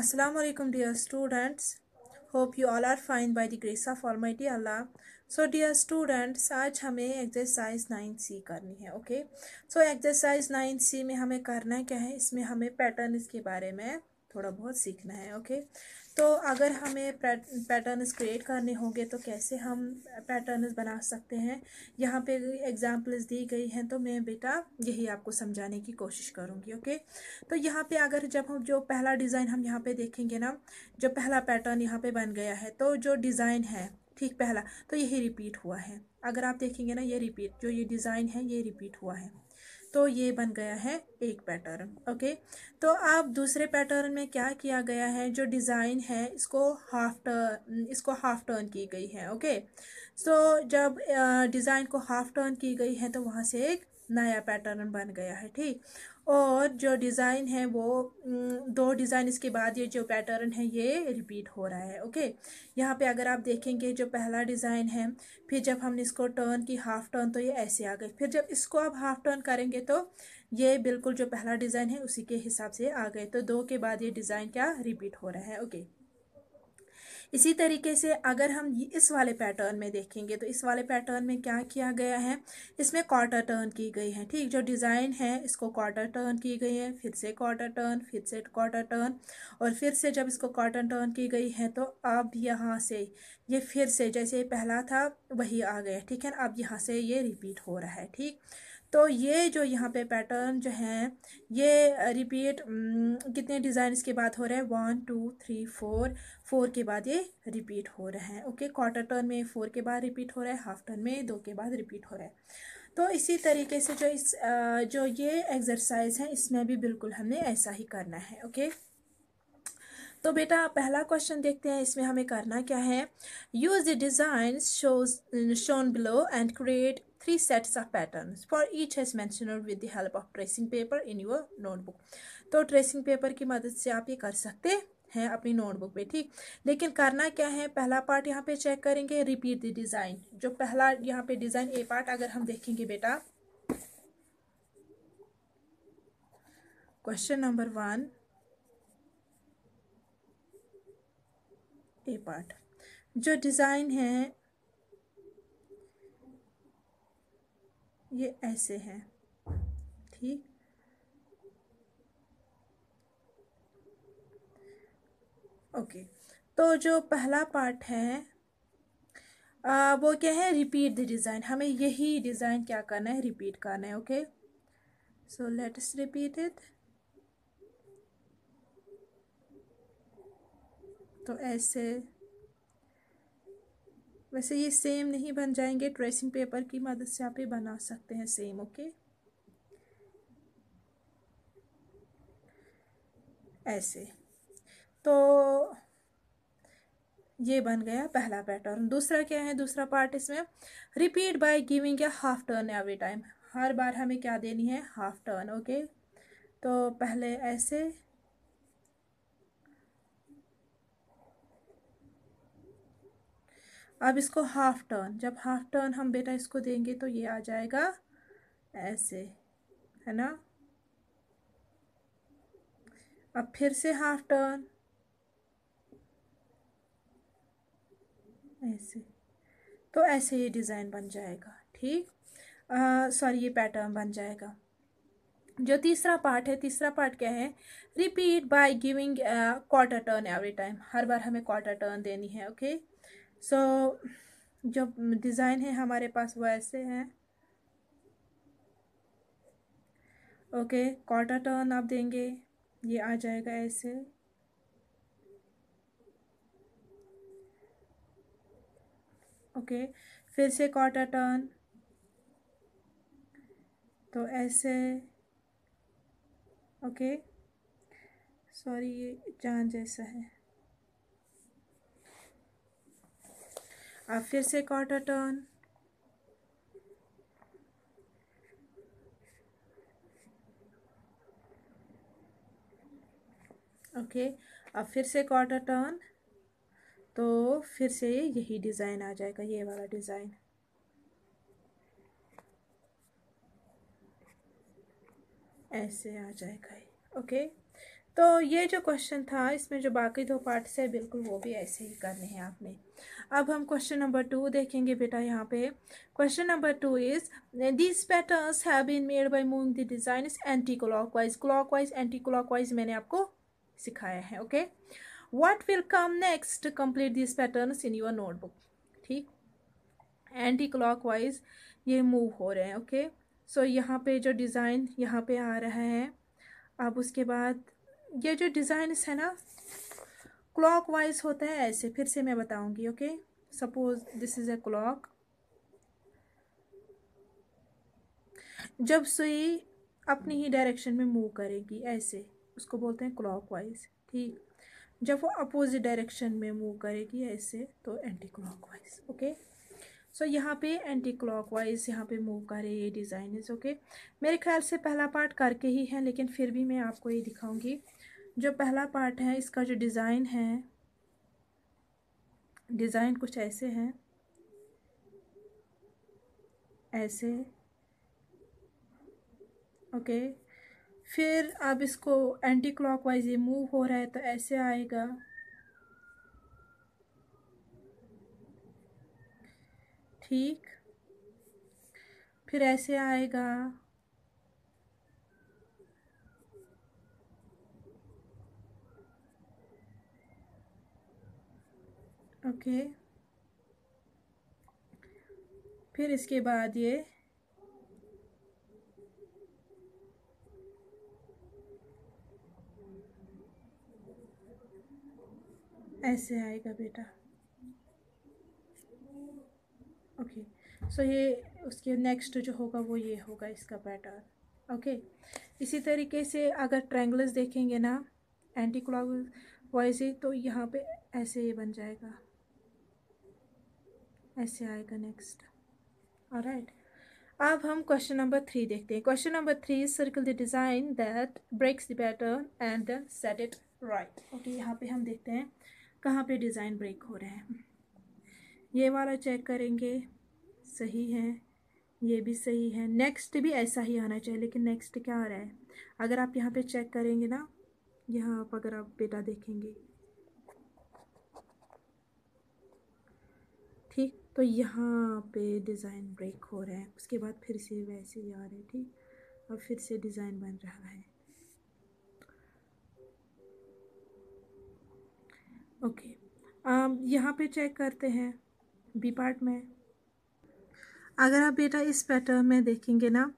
Assalamu alaikum dear students hope you all are fine by the grace of Almighty Allah so dear students आज हमें exercise nine C करनी है okay so exercise nine C में हमें करना क्या है इसमें हमें पैटर्न इसके बारे में थोड़ा बहुत सीखना है ओके तो अगर हमें पैटर्न्स क्रिएट करने होंगे तो कैसे हम पैटर्न्स बना सकते हैं यहाँ पे एग्जांपल्स दी गई हैं तो मैं बेटा यही आपको समझाने की कोशिश करूँगी ओके तो यहाँ पे अगर जब हम जो पहला डिज़ाइन हम यहाँ पे देखेंगे ना जो पहला पैटर्न यहाँ पे बन गया है तो जो डिज़ाइन है ठीक पहला तो यही रिपीट हुआ है अगर आप देखेंगे ना ये रिपीट जो ये डिज़ाइन है ये रिपीट हुआ है तो ये बन गया है एक पैटर्न ओके तो अब दूसरे पैटर्न में क्या किया गया है जो डिज़ाइन है इसको हाफ टर्न इसको हाफ टर्न की गई है ओके सो जब डिज़ाइन को हाफ टर्न की गई है तो वहाँ से एक नया पैटर्न बन गया है ठीक और जो डिज़ाइन है वो दो डिज़ाइन इसके बाद ये जो पैटर्न है ये रिपीट हो रहा है ओके यहाँ पे अगर आप देखेंगे जो पहला डिज़ाइन है फिर जब हमने इसको टर्न की हाफ टर्न तो ये ऐसे आ गए फिर जब इसको आप हाफ टर्न करेंगे तो ये बिल्कुल जो पहला डिज़ाइन है उसी के हिसाब से आ गए तो दो के बाद ये डिज़ाइन क्या रिपीट हो रहा है ओके इसी तरीके से अगर हम इस वाले पैटर्न में देखेंगे तो इस वाले पैटर्न में क्या किया गया है इसमें क्वार्टर टर्न की गई है ठीक जो डिज़ाइन है इसको क्वार्टर टर्न की गई है फिर से क्वार्टर टर्न फिर से क्वार्टर टर्न और फिर से जब इसको क्वार्टर टर्न की गई है तो अब यहाँ से ये फिर से जैसे पहला था वही आ गया ठीक है अब यहाँ से ये रिपीट हो रहा है ठीक तो ये जो यहाँ पे पैटर्न जो है ये रिपीट कितने डिज़ाइन के बाद हो रहे हैं one two three four four के बाद ये रिपीट हो रहे हैं ओके क्वार्टर टर्न में फोर के बाद रिपीट हो रहा है हाफ टर्न में दो के बाद रिपीट हो रहा है तो इसी तरीके से जो इस जो ये एक्सरसाइज है इसमें भी बिल्कुल हमने ऐसा ही करना है ओके तो बेटा पहला क्वेश्चन देखते हैं इसमें हमें करना क्या है use the design shows shown below and create three sets of patterns for each has mentioned with the help of tracing paper in your notebook तो tracing paper की मदद से आप ये कर सकते हैं अपनी नोटबुक पे ठीक लेकिन करना क्या है पहला पार्ट यहाँ पे चेक करेंगे रिपीट द डिज़ाइन जो पहला यहाँ पे डिज़ाइन ए पार्ट अगर हम देखेंगे बेटा question number one A part जो डिज़ाइन है ये ऐसे हैं ठीक ओके तो जो पहला पार्ट है आ, वो क्या है रिपीट द डिज़ाइन हमें यही डिज़ाइन क्या करना है रिपीट करना है okay so let's repeat it तो ऐसे वैसे ये सेम नहीं बन जाएंगे ट्रेसिंग पेपर की मदद से आप ये बना सकते हैं सेम ओके ऐसे तो ये बन गया पहला पैटर्न दूसरा क्या है दूसरा पार्ट इसमें रिपीट बाय गिविंग या हाफ टर्न एवरी टाइम हर बार हमें क्या देनी है हाफ टर्न ओके तो पहले ऐसे अब इसको हाफ टर्न जब हाफ टर्न हम बेटा इसको देंगे तो ये आ जाएगा ऐसे है ना अब फिर से हाफ टर्न ऐसे तो ऐसे ये डिज़ाइन बन जाएगा ठीक सॉरी ये पैटर्न बन जाएगा जो तीसरा पार्ट है तीसरा पार्ट क्या है repeat by giving quarter turn every time हर बार हमें क्वार्टर टर्न देनी है ओके okay? सो so, जो डिज़ाइन है हमारे पास वो ऐसे हैं ओके क्वार्टर टर्न आप देंगे ये आ जाएगा ऐसे ओके फिर से क्वार्टर टर्न तो ऐसे ओके सॉरी ये चांद जैसा है अब फिर से क्वार्टर टर्न ओके अब फिर से क्वार्टर टर्न तो फिर से यही डिज़ाइन आ जाएगा ये वाला डिज़ाइन ऐसे आ जाएगा ओके तो ये जो क्वेश्चन था इसमें जो बाकी दो पार्ट्स है बिल्कुल वो भी ऐसे ही करने हैं आपने अब हम क्वेश्चन नंबर टू देखेंगे बेटा यहाँ पे question number two is these patterns have been made by moving the design is anticlockwise clockwise anticlockwise मैंने आपको सिखाया है okay what will come next complete this patterns in your notebook ठीक anticlockwise ये move हो रहे हैं okay so यहाँ पे जो डिज़ाइन यहाँ पे आ रहा है अब उसके बाद ये जो डिज़ाइन है ना क्लॉक वाइज होता है ऐसे फिर से मैं बताऊंगी okay suppose this is a clock जब सुई अपनी ही डायरेक्शन में मूव करेगी ऐसे उसको बोलते हैं क्लॉक वाइज ठीक जब वो अपोजिट डायरेक्शन में मूव करेगी ऐसे तो anticlockwise okay so यहाँ पे एंटी क्लॉक वाइज यहाँ पे मूव करे ये डिज़ाइन ओके मेरे ख्याल से पहला पार्ट करके ही है लेकिन फिर भी मैं आपको ये दिखाऊंगी जो पहला पार्ट है इसका जो डिज़ाइन है डिज़ाइन कुछ ऐसे हैं ऐसे ओके फिर अब इसको एंटी क्लॉक वाइज ये मूव हो रहा है तो ऐसे आएगा ठीक फिर ऐसे आएगा ओके फिर इसके बाद ये ऐसे आएगा बेटा ओके सो ये उसके नेक्स्ट जो होगा वो ये होगा इसका पैटर्न ओके इसी तरीके से अगर ट्रैंगल्स देखेंगे ना एंटी क्लॉक वाइज तो यहाँ पे ऐसे ये बन जाएगा ऐसे आएगा नेक्स्ट और राइट अब हम क्वेश्चन नंबर थ्री देखते हैं question number three circle the design that breaks the pattern and set it right okay यहाँ पे हम देखते हैं कहाँ पे डिज़ाइन ब्रेक हो रहे हैं ये वाला चेक करेंगे सही है ये भी सही है नेक्स्ट भी ऐसा ही आना चाहिए लेकिन नेक्स्ट क्या आ रहा है अगर आप यहाँ पे चेक करेंगे ना यहाँ आप अगर आप बेटा देखेंगे तो यहाँ पे डिज़ाइन ब्रेक हो रहा है उसके बाद फिर से वैसे ही आ रहे ठीक और फिर से डिज़ाइन बन रहा है ओके यहाँ पे चेक करते हैं बी पार्ट में अगर आप बेटा इस पैटर्न में देखेंगे ना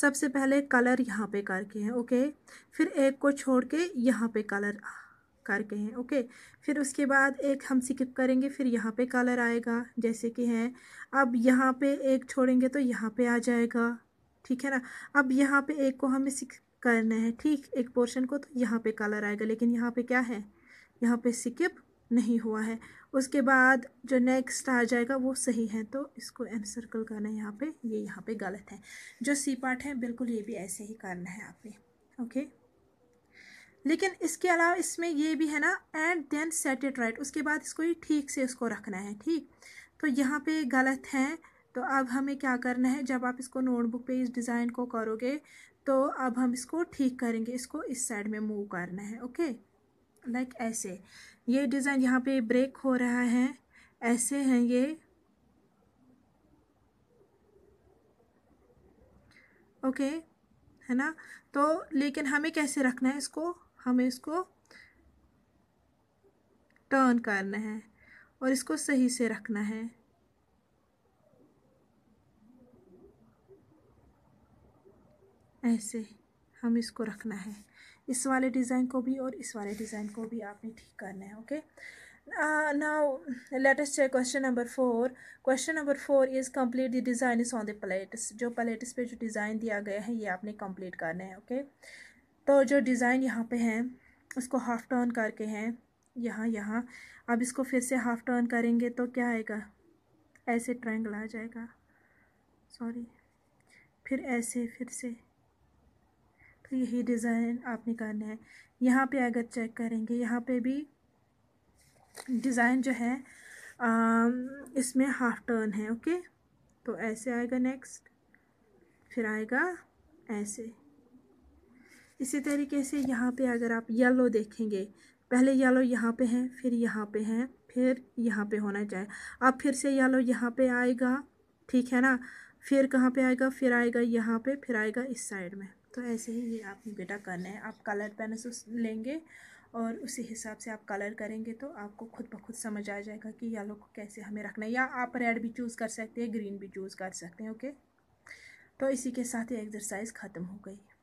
सबसे पहले कलर यहाँ पे करके हैं ओके फिर एक को छोड़ के यहाँ पे कलर करके हैं ओके फिर उसके बाद एक हम स्किप करेंगे फिर यहाँ पे कलर आएगा जैसे कि है अब यहाँ पे एक छोड़ेंगे तो यहाँ पे आ जाएगा ठीक है ना अब यहाँ पे एक को हमें स्किप करना है ठीक एक पोर्शन को तो यहाँ पे कलर आएगा लेकिन यहाँ पे क्या है यहाँ पे स्किप नहीं हुआ है उसके बाद जो नेक्स्ट आ जाएगा वो सही है तो इसको एम सर्कल करना है यहाँ पर ये यहाँ पर गलत है जो सी पार्ट है बिल्कुल ये भी ऐसे ही करना है आपने ओके लेकिन इसके अलावा इसमें ये भी है ना and then set it right उसके बाद इसको ये ठीक से इसको रखना है ठीक तो यहाँ पे गलत हैं तो अब हमें क्या करना है जब आप इसको नोटबुक पे इस डिज़ाइन को करोगे तो अब हम इसको ठीक करेंगे इसको इस साइड में मूव करना है ओके लाइक like ऐसे ये डिज़ाइन यहाँ पे ब्रेक हो रहा है ऐसे हैं ये ओके है ना तो लेकिन हमें कैसे रखना है इसको हमें इसको टर्न करना है और इसको सही से रखना है ऐसे हम इसको रखना है इस वाले डिज़ाइन को भी और इस वाले डिज़ाइन को भी आपने ठीक करना है ओके uh, now लेटेस्ट है question number four question number four is complete the design is on the plates जो प्लेट्स पे जो डिज़ाइन दिया गया है ये आपने कंप्लीट करना है ओके okay? तो जो डिज़ाइन यहाँ पे है उसको हाफ़ टर्न करके हैं यहाँ यहाँ अब इसको फिर से हाफ़ टर्न करेंगे तो क्या आएगा ऐसे ट्रायंगल आ जाएगा सॉरी फिर ऐसे फिर से तो यही डिज़ाइन आपने करना है यहाँ पे अगर चेक करेंगे यहाँ पे भी डिज़ाइन जो है आ, इसमें हाफ टर्न है ओके तो ऐसे आएगा नेक्स्ट फिर आएगा ऐसे इसी तरीके से यहाँ पे अगर आप येलो देखेंगे पहले येलो यहाँ पे है फिर यहाँ पे है फिर यहाँ पे होना चाहिए अब फिर से येलो यहाँ पे आएगा ठीक है ना फिर कहाँ पे आएगा फिर आएगा यहाँ पे फिर आएगा इस साइड में तो ऐसे ही ये आपने बेटा करना है आप कलर पेन से लेंगे और उसी हिसाब से आप कलर करेंगे तो आपको खुद ब खुद समझ आ जाएगा कि येलो को कैसे हमें रखना है या आप रेड भी चूज़ कर सकते हैं ग्रीन भी चूज़ कर सकते हैं ओके तो इसी के साथ ये एक्सरसाइज ख़त्म हो गई